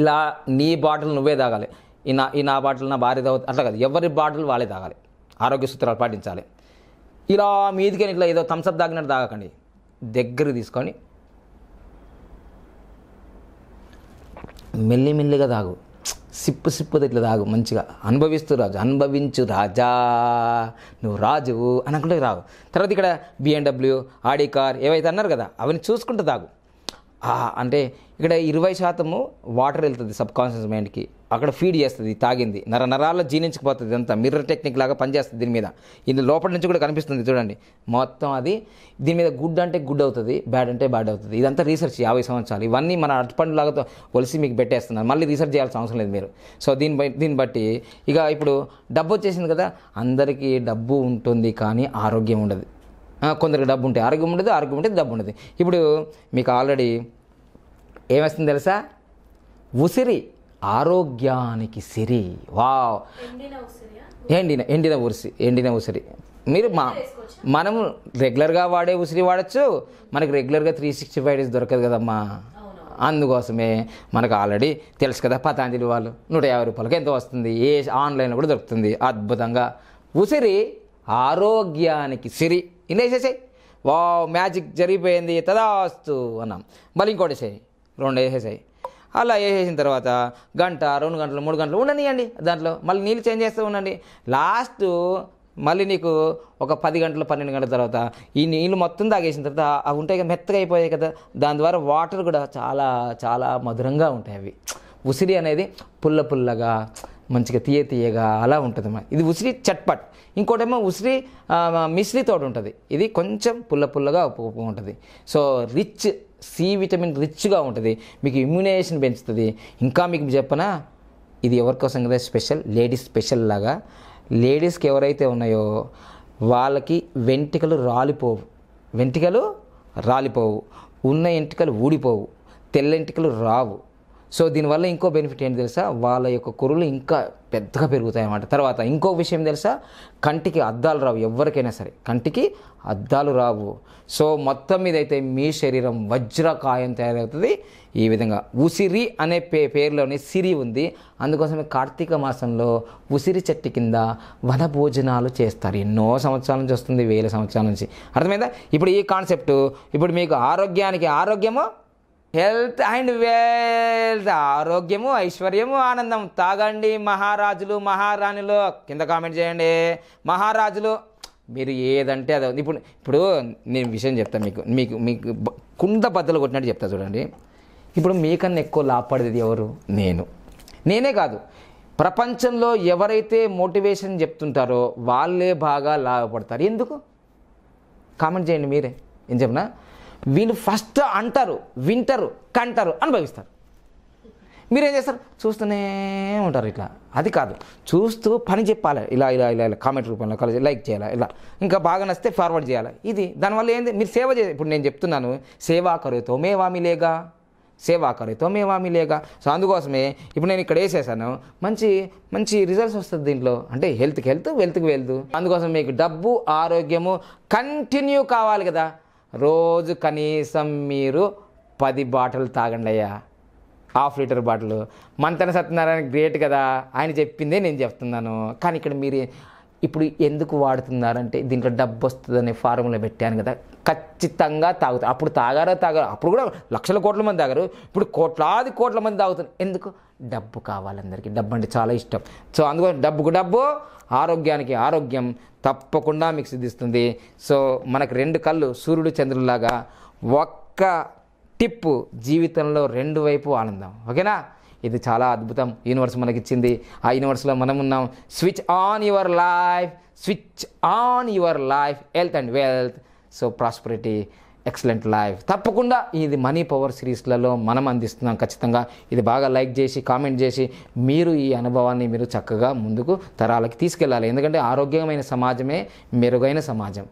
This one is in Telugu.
ఇలా నీ బాటిల్ నువ్వే తాగాలి ఈ నా ఈ నా బాటిల్ నా భార్య తాగు అట్లా కాదు ఎవరి బాటిల్ వాళ్ళే తాగాలి ఆరోగ్య సూత్రాలు పాటించాలి ఇలా మీదికని ఇట్లా ఏదో థమ్సప్ తాగినట్టు తాగకండి దగ్గర తీసుకొని మెల్లిమెల్లిగా తాగు సిప్పు సిప్పు ఇట్లా తాగు మంచిగా అనుభవిస్తూ రాజు అనుభవించు రాజా నువ్వు రాజు అని అనుకుంటే రావు తర్వాత ఇక్కడ బిఎండబ్ల్యూ ఆడి కార్ ఏవైతే అన్నారు కదా అవన్నీ చూసుకుంటూ తాగు అంటే ఇక్కడ ఇరవై శాతము వాటర్ వెళ్తుంది సబ్ మైండ్కి అక్కడ ఫీడ్ చేస్తుంది తాగింది నర నరాల్లో జీర్ణించకపోతుంది అంతా మిర్రర్ టెక్నిక్ లాగా పనిచేస్తుంది దీని మీద ఇది లోపల నుంచి కూడా కనిపిస్తుంది చూడండి మొత్తం అది దీని మీద గుడ్ అంటే గుడ్ అవుతుంది బ్యాడ్ అంటే బ్యాడ్ అవుతుంది ఇదంతా రీసెర్చ్ యాభై సంవత్సరాలు ఇవన్నీ మన అటుపండు లాగా ఒలిసి మీకు పెట్టేస్తున్నారు మళ్ళీ రీసెర్చ్ చేయాల్సిన అవసరం లేదు మీరు సో దీని దీన్ని బట్టి ఇక ఇప్పుడు డబ్బు వచ్చేసింది కదా అందరికీ డబ్బు ఉంటుంది కానీ ఆరోగ్యం ఉండదు కొందరికి డబ్బు ఉంటే ఆరోగ్యం ఉండదు ఆరోగ్యం ఉంటే డబ్బు ఉండదు ఇప్పుడు మీకు ఆల్రెడీ ఏమేస్తుంది తెలుసా ఉసిరి ఆరోగ్యానికి సిరి వా ఎండిన ఎండిన ఉసిరి ఎండిన ఉసిరి మీరు మా మనము రెగ్యులర్గా వాడే ఉసిరి వాడచ్చు మనకి రెగ్యులర్గా త్రీ సిక్స్టీ ఫైవ్ డేస్ దొరకదు కదమ్మా అందుకోసమే మనకు ఆల్రెడీ తెలుసు కదా పతాంజలి వాళ్ళు నూట యాభై రూపాయలకి ఎంతో వస్తుంది ఏ ఆన్లైన్లో కూడా దొరుకుతుంది అద్భుతంగా ఉసిరి ఆరోగ్యానికి సిరి ఇన్నేసేసాయి వా మ్యాజిక్ జరిగిపోయింది తదాస్తు అన్నాం మళ్ళీ ఇంకోటి వేసాయి రెండు వేసేసాయి అలా వేసేసిన తర్వాత గంట రెండు గంటలు మూడు గంటలు ఉండనియండి దాంట్లో మళ్ళీ నీళ్ళు చేంజ్ చేస్తూ ఉండండి లాస్ట్ మళ్ళీ నీకు ఒక పది గంటలు పన్నెండు గంటల తర్వాత ఈ నీళ్ళు మొత్తం తాగేసిన తర్వాత అవి ఉంటాయి కదా మెత్తగా అయిపోయాయి కదా దాని ద్వారా వాటర్ కూడా చాలా చాలా మధురంగా ఉంటాయి అవి ఉసిరి అనేది పుల్ల పుల్లగా మంచిగా తీయ తీయగా అలా ఉంటుంది ఇది ఉసిరి చట్పట్ ఇంకోటేమో ఉసిరి మిశ్రితో ఉంటుంది ఇది కొంచెం పుల్ల పుల్లగా ఉంటుంది సో రిచ్ సి విటమిన్ రిచ్గా ఉంటుంది మీకు ఇమ్యునేషన్ పెంచుతుంది ఇంకా మీకు చెప్పనా ఇది ఎవరికోసం కదా స్పెషల్ లేడీస్ స్పెషల్ లాగా లేడీస్కి ఎవరైతే ఉన్నాయో వాళ్ళకి వెంటికలు రాలిపోవు వెంటికలు రాలిపోవు ఉన్న ఎంటికలు ఊడిపోవు తెల్ల రావు సో దీనివల్ల ఇంకో బెనిఫిట్ ఏంటి తెలుసా వాళ్ళ యొక్క కురులు ఇంకా పెద్దగా పెరుగుతాయి అన్నమాట తర్వాత ఇంకో విషయం తెలుసా కంటికి అద్దాలు రావు ఎవరికైనా సరే కంటికి అద్దాలు రావు సో మొత్తం మీద అయితే మీ శరీరం వజ్రకాయం తయారవుతుంది ఈ విధంగా ఉసిరి అనే పే పేరులోనే సిరి ఉంది అందుకోసమే కార్తీక మాసంలో ఉసిరి చెట్టు కింద వన భోజనాలు చేస్తారు ఎన్నో సంవత్సరాల నుంచి వస్తుంది వేల సంవత్సరాల నుంచి అర్థమైందా ఇప్పుడు ఈ కాన్సెప్ట్ ఇప్పుడు మీకు ఆరోగ్యానికి ఆరోగ్యమో హెల్త్ అండ్ వెల్త్ ఆరోగ్యము ఐశ్వర్యము ఆనందం తాగండి మహారాజులు మహారాణులు కింద కామెంట్ చేయండి మహారాజులు మీరు ఏదంటే అది ఇప్పుడు ఇప్పుడు నేను విషయం చెప్తాను మీకు మీకు మీకు కుండ బద్దలు కొట్టినట్టు చెప్తా చూడండి ఇప్పుడు మీకన్నా ఎక్కువ లాభపడేది ఎవరు నేను నేనే కాదు ప్రపంచంలో ఎవరైతే మోటివేషన్ చెప్తుంటారో వాళ్ళే బాగా లాభపడతారు ఎందుకు కామెంట్ చేయండి మీరే ఏం చెప్పనా వీళ్ళు ఫస్ట్ అంటారు వింటారు కంటారు అనుభవిస్తారు మీరేం చేస్తారు చూస్తూనే ఉంటారు ఇట్లా అది కాదు చూస్తూ పని చెప్పాలి ఇలా ఇలా ఇలా ఇలా కామెంట్ రూపంలో కలిసి లైక్ చేయాలి ఇలా ఇంకా బాగా నచ్చితే ఫార్వర్డ్ చేయాలి ఇది దానివల్ల ఏంది మీరు సేవ చే ఇప్పుడు నేను చెప్తున్నాను సేవా కరుతో మేవామి లేగా సేవా కరుతో మేవామి లేగా సో అందుకోసమే ఇప్పుడు నేను ఇక్కడ వేసేసాను మంచి మంచి రిజల్ట్స్ వస్తుంది దీంట్లో అంటే హెల్త్కి హెల్త్ వెల్త్కి వెళ్తు అందుకోసం మీకు డబ్బు ఆరోగ్యము కంటిన్యూ కావాలి కదా రోజు కనీసం మీరు పది బాటలు తాగండి అయ్యా హాఫ్ లీటర్ బాటిల్ మంతన సత్యనారాయణ గ్రేట్ కదా ఆయన చెప్పిందే నేను చెప్తున్నాను కానీ ఇక్కడ మీరు ఇప్పుడు ఎందుకు వాడుతున్నారంటే దీంట్లో డబ్బు వస్తుందనే ఫార్ములా పెట్టాను కదా ఖచ్చితంగా తాగుతారు అప్పుడు తాగారో తాగారు అప్పుడు కూడా లక్షల కోట్ల మంది తాగారు ఇప్పుడు కోట్లాది కోట్ల మంది తాగుతారు ఎందుకు డబ్బు కావాలి అందరికీ డబ్బు అంటే చాలా ఇష్టం సో అందుకోసం డబ్బుకు డబ్బు ఆరోగ్యానికి ఆరోగ్యం తప్పకుండా మీకు సిద్ధిస్తుంది సో మనకు రెండు కళ్ళు సూర్యుడు చంద్రులాగా ఒక్క టిప్పు జీవితంలో రెండు వైపు ఆనందం ఓకేనా ఇది చాలా అద్భుతం యూనివర్స్ మనకి ఇచ్చింది ఆ యూనివర్స్లో మనం ఉన్నాం switch on your life switch on your life health and wealth so prosperity excellent life తప్పకుండా ఇది మనీ పవర్ సిరీస్లలో మనం అందిస్తున్నాం ఖచ్చితంగా ఇది బాగా లైక్ చేసి కామెంట్ చేసి మీరు ఈ అనుభవాన్ని మీరు చక్కగా ముందుకు తరాలకి తీసుకెళ్ళాలి ఎందుకంటే ఆరోగ్యమైన సమాజమే మెరుగైన సమాజం